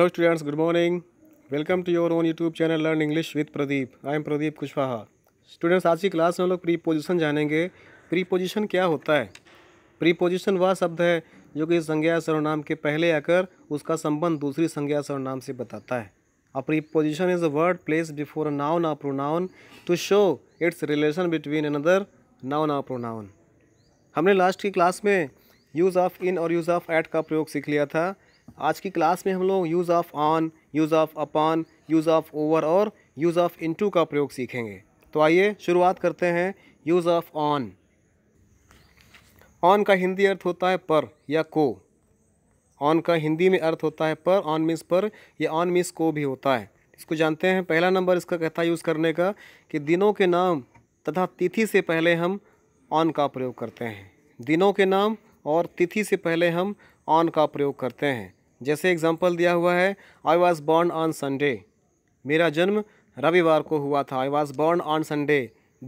hello students good morning welcome to your own YouTube channel learn English with Pradeep I am Pradeep Kushwaha students आज की class में हम लोग preposition जानेंगे प्रीपोजिशन क्या होता है प्रीपोजिशन वह शब्द है जो कि संज्ञा सर्वनाम के पहले आकर उसका संबंध दूसरी संज्ञा सर्वनाम से बताता है a preposition is a word place before a noun or pronoun to show its relation between another noun or pronoun हमने लास्ट की क्लास में यूज़ ऑफ इन और यूज़ ऑफ एट का प्रयोग सीख लिया था आज की क्लास में हम लोग use of on use of upon use of over और यूज़ ऑफ़ इनटू का प्रयोग सीखेंगे तो आइए शुरुआत करते हैं यूज़ ऑफ़ ऑन ऑन का हिंदी अर्थ होता है पर या को ऑन का हिंदी में अर्थ होता है पर ऑन मीन्स पर या ऑन मीन्स को भी होता है इसको जानते हैं पहला नंबर इसका कहता है यूज़ करने का कि दिनों के नाम तथा तिथि से पहले हम ऑन का प्रयोग करते हैं दिनों के नाम और तिथि से पहले हम ऑन का प्रयोग करते हैं जैसे एग्जाम्पल दिया हुआ है I was born on Sunday मेरा जन्म रविवार को हुआ था I was born on Sunday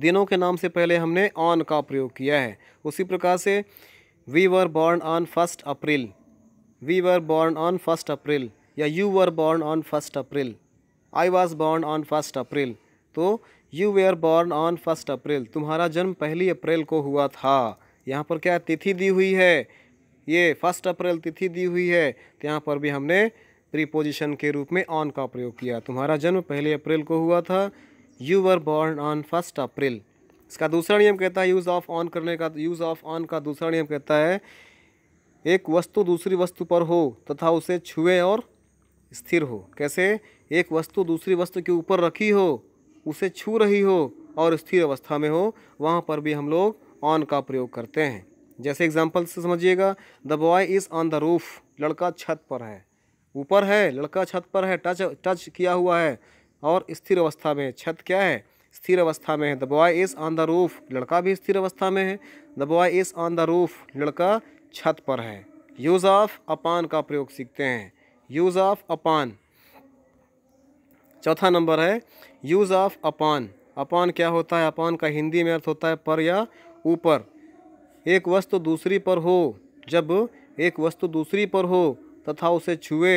दिनों के नाम से पहले हमने ऑन का प्रयोग किया है उसी प्रकार से we were born on first April we were born on first April या you were born on first April I was born on first April तो you were born on first April तुम्हारा जन्म पहली अप्रैल को हुआ था यहाँ पर क्या तिथि दी हुई है ये फर्स्ट अप्रैल तिथि दी हुई है तो यहाँ पर भी हमने प्रीपोजिशन के रूप में ऑन का प्रयोग किया तुम्हारा जन्म पहले अप्रैल को हुआ था you were born on first April इसका दूसरा नियम कहता है यूज़ ऑफ ऑन करने का यूज़ ऑफ ऑन का दूसरा नियम कहता है एक वस्तु दूसरी वस्तु पर हो तथा उसे छुए और स्थिर हो कैसे एक वस्तु दूसरी वस्तु के ऊपर रखी हो उसे छू रही हो और स्थिर अवस्था में हो वहाँ पर भी हम लोग ऑन का प्रयोग करते हैं जैसे एग्जाम्पल से समझिएगा the boy is on the roof लड़का छत पर है ऊपर है लड़का छत पर है टच टच किया हुआ है और स्थिर अवस्था में छत क्या है स्थिर अवस्था में है the boy is on the roof लड़का भी स्थिर अवस्था में है the boy is on the roof लड़का छत पर है यूज़ ऑफ अपान का प्रयोग सीखते हैं यूज़ ऑफ अपान चौथा नंबर है यूज़ ऑफ अपान अपान क्या होता है अपान का हिंदी में अर्थ होता है पर या ऊपर एक वस्तु दूसरी पर हो जब एक वस्तु दूसरी पर हो तथा उसे छुए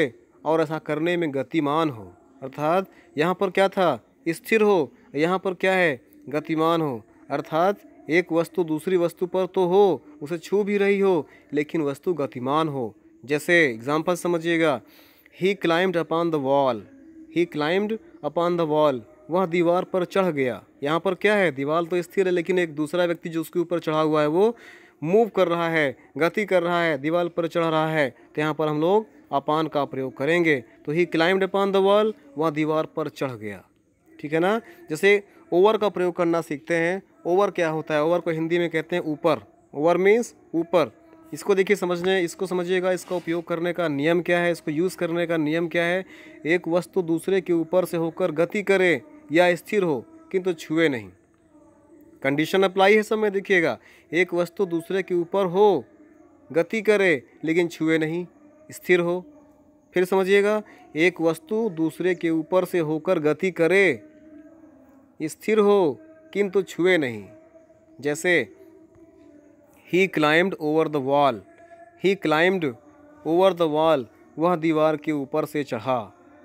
और ऐसा करने में गतिमान हो अर्थात यहाँ पर क्या था स्थिर हो यहाँ पर क्या है गतिमान हो अर्थात एक वस्तु दूसरी वस्तु पर तो हो उसे छू भी रही हो लेकिन वस्तु गतिमान हो जैसे एग्जाम्पल समझिएगा he climbed upon the wall he climbed upon the wall वह दीवार पर चढ़ गया यहाँ पर क्या है दीवार तो स्थिर है लेकिन एक दूसरा व्यक्ति जो उसके ऊपर चढ़ा हुआ है वो मूव कर रहा है गति कर रहा है दीवार पर चढ़ रहा है तो यहाँ पर हम लोग अपान का प्रयोग करेंगे तो he climbed upon the wall वह दीवार पर चढ़ गया ठीक है ना जैसे ओवर का प्रयोग करना सीखते हैं ओवर क्या होता है ओवर को हिंदी में कहते हैं ऊपर ओवर मीन्स ऊपर इसको देखिए समझने इसको समझिएगा इसका उपयोग करने का नियम क्या है इसको यूज़ करने का नियम क्या है एक वस्तु दूसरे के ऊपर से होकर गति करे या स्थिर हो किंतु तो छुए नहीं कंडीशन अप्लाई है समय देखिएगा एक वस्तु दूसरे के ऊपर हो गति करे लेकिन छुए नहीं स्थिर हो फिर समझिएगा एक वस्तु दूसरे के ऊपर से होकर गति करे स्थिर हो किंतु तो छुए नहीं जैसे he climbed over the wall he climbed over the wall वह दीवार के ऊपर से चढ़ा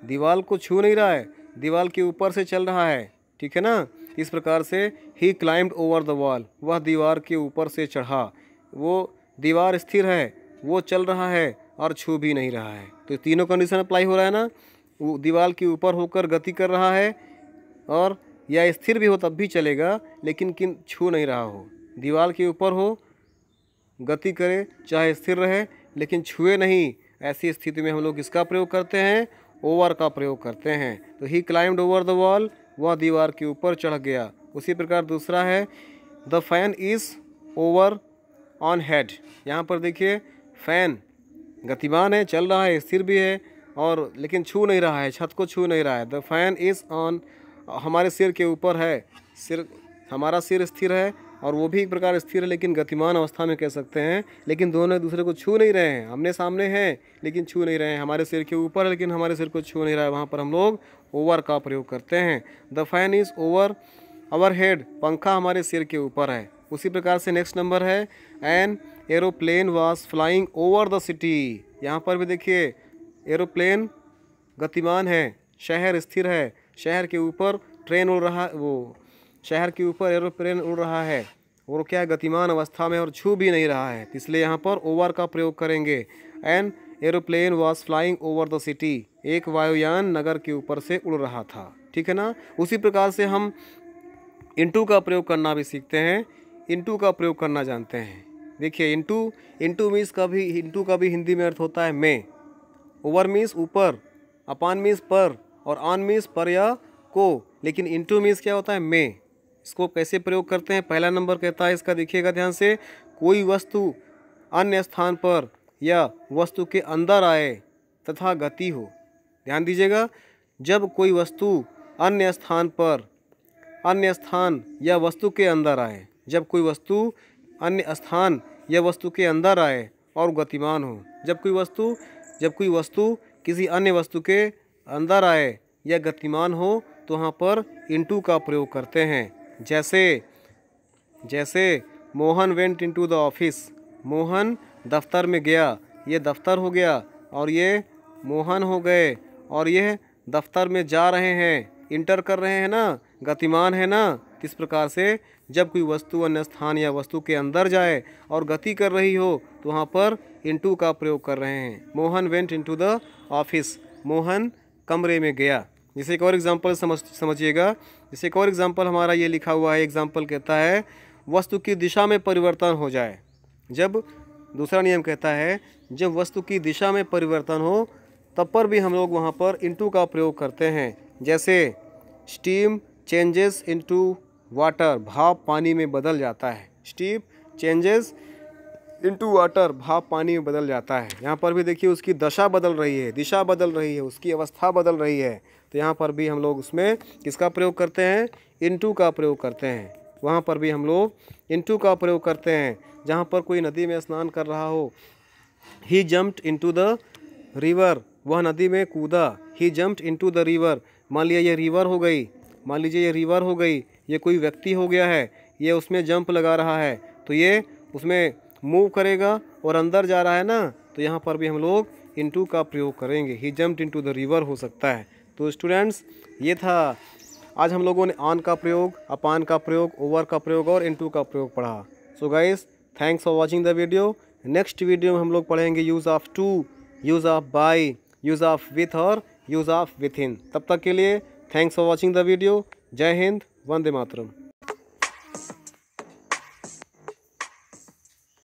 दीवार को छू नहीं रहा है दीवार के ऊपर से चल रहा है ठीक है ना इस प्रकार से he climbed over the wall वह दीवार के ऊपर से चढ़ा वो दीवार स्थिर है वो चल रहा है और छू भी नहीं रहा है तो तीनों कंडीशन अप्लाई हो रहा है ना वो दीवार के ऊपर होकर गति कर रहा है और या स्थिर भी हो तब भी चलेगा लेकिन किन छू नहीं रहा हो दीवार के ऊपर हो गति करे चाहे स्थिर रहे लेकिन छुए नहीं ऐसी स्थिति में हम लोग इसका प्रयोग करते हैं ओवर का प्रयोग करते हैं तो he climbed over the wall वह दीवार के ऊपर चढ़ गया उसी प्रकार दूसरा है the fan is over on head यहाँ पर देखिए फैन गतिमान है चल रहा है स्थिर भी है और लेकिन छू नहीं रहा है छत को छू नहीं रहा है द फैन इज़ ऑन हमारे सिर के ऊपर है सिर हमारा सिर स्थिर है और वो भी एक प्रकार स्थिर है लेकिन गतिमान अवस्था में कह सकते हैं लेकिन दोनों एक दूसरे को छू नहीं रहे हैं हमने सामने हैं लेकिन छू नहीं रहे हैं हमारे सिर के ऊपर है लेकिन हमारे सिर को छू नहीं रहा है वहाँ पर हम लोग ओवर का प्रयोग करते हैं the fan is over our head पंखा हमारे सिर के ऊपर है उसी प्रकार से नेक्स्ट नंबर है an aeroplane was flying over the city यहाँ पर भी देखिए एरोप्लेन गतिमान है शहर स्थिर है शहर के ऊपर ट्रेन उड़ रहा वो शहर के ऊपर एरोप्लेन उड़ रहा है और क्या गतिमान अवस्था में और छू भी नहीं रहा है इसलिए यहाँ पर ओवर का प्रयोग करेंगे an aeroplane was flying over the city एक वायुयान नगर के ऊपर से उड़ रहा था ठीक है ना उसी प्रकार से हम इंटू का प्रयोग करना भी सीखते हैं इंटू का प्रयोग करना जानते हैं देखिए इंटू इंटू मीन्स का भी इंटू का भी हिंदी में अर्थ होता है मे ओवर मीन्स ऊपर अपान मीन्स पर और ऑन मीन्स पर या को लेकिन इंटू मीन्स क्या होता है मे इसको कैसे प्रयोग करते हैं पहला नंबर कहता है इसका देखिएगा ध्यान से कोई वस्तु अन्य स्थान पर या वस्तु के अंदर आए तथा गति हो ध्यान दीजिएगा जब कोई वस्तु अन्य स्थान पर अन्य स्थान या वस्तु के अंदर आए जब कोई वस्तु अन्य स्थान या वस्तु के अंदर आए और गतिमान हो जब कोई वस्तु जब कोई वस्तु किसी अन्य वस्तु के अंदर आए या गतिमान हो तो वहाँ पर इंटू का प्रयोग करते हैं जैसे जैसे Mohan went into the office Mohan दफ्तर में गया ये दफ्तर हो गया और ये मोहन हो गए और ये दफ्तर में जा रहे हैं इंटर कर रहे हैं ना गतिमान है ना किस प्रकार से जब कोई वस्तु अन्य स्थान या वस्तु के अंदर जाए और गति कर रही हो तो वहाँ पर इंटू का प्रयोग कर रहे हैं Mohan went into the office Mohan कमरे में गया जैसे एक और एग्जांपल समझ समझिएगा जैसे एक और एग्ज़ाम्पल हमारा ये लिखा हुआ है एग्ज़ाम्पल कहता है वस्तु की दिशा में परिवर्तन हो जाए जब दूसरा नियम कहता है जब वस्तु की दिशा में परिवर्तन हो तब पर भी हम लोग वहाँ पर इंटू का प्रयोग करते हैं जैसे स्टीम चेंजेस इंटू वाटर भाप पानी में बदल जाता है स्टीम चेंजेस इंटू वाटर भाप पानी में बदल जाता है यहाँ पर भी देखिए उसकी दशा बदल रही है दिशा बदल रही है उसकी अवस्था बदल रही है तो यहाँ पर भी हम लोग उसमें किसका प्रयोग करते हैं इंटू का प्रयोग करते हैं वहाँ पर भी हम लोग इंटू का प्रयोग करते हैं जहाँ पर कोई नदी में स्नान कर रहा हो he jumped into the river वह नदी में कूदा he jumped into the river मान लिया ये रिवर हो गई मान लीजिए ये रिवर हो गई ये कोई व्यक्ति हो गया है ये उसमें जंप लगा रहा है तो ये उसमें मूव करेगा और अंदर जा रहा है ना तो यहाँ पर भी हम लोग इंटू का प्रयोग करेंगे he jumped into the river हो सकता है तो स्टूडेंट्स ये था आज हम लोगों ने ऑन का प्रयोग अपान का प्रयोग ओवर का प्रयोग और इनटू का प्रयोग पढ़ा so guys thanks for watching the video next video में हम लोग पढ़ेंगे use of to use of by use of with और यूज़ ऑफ विथ इन तब तक के लिए thanks for watching the video जय हिंद वंदे मातरम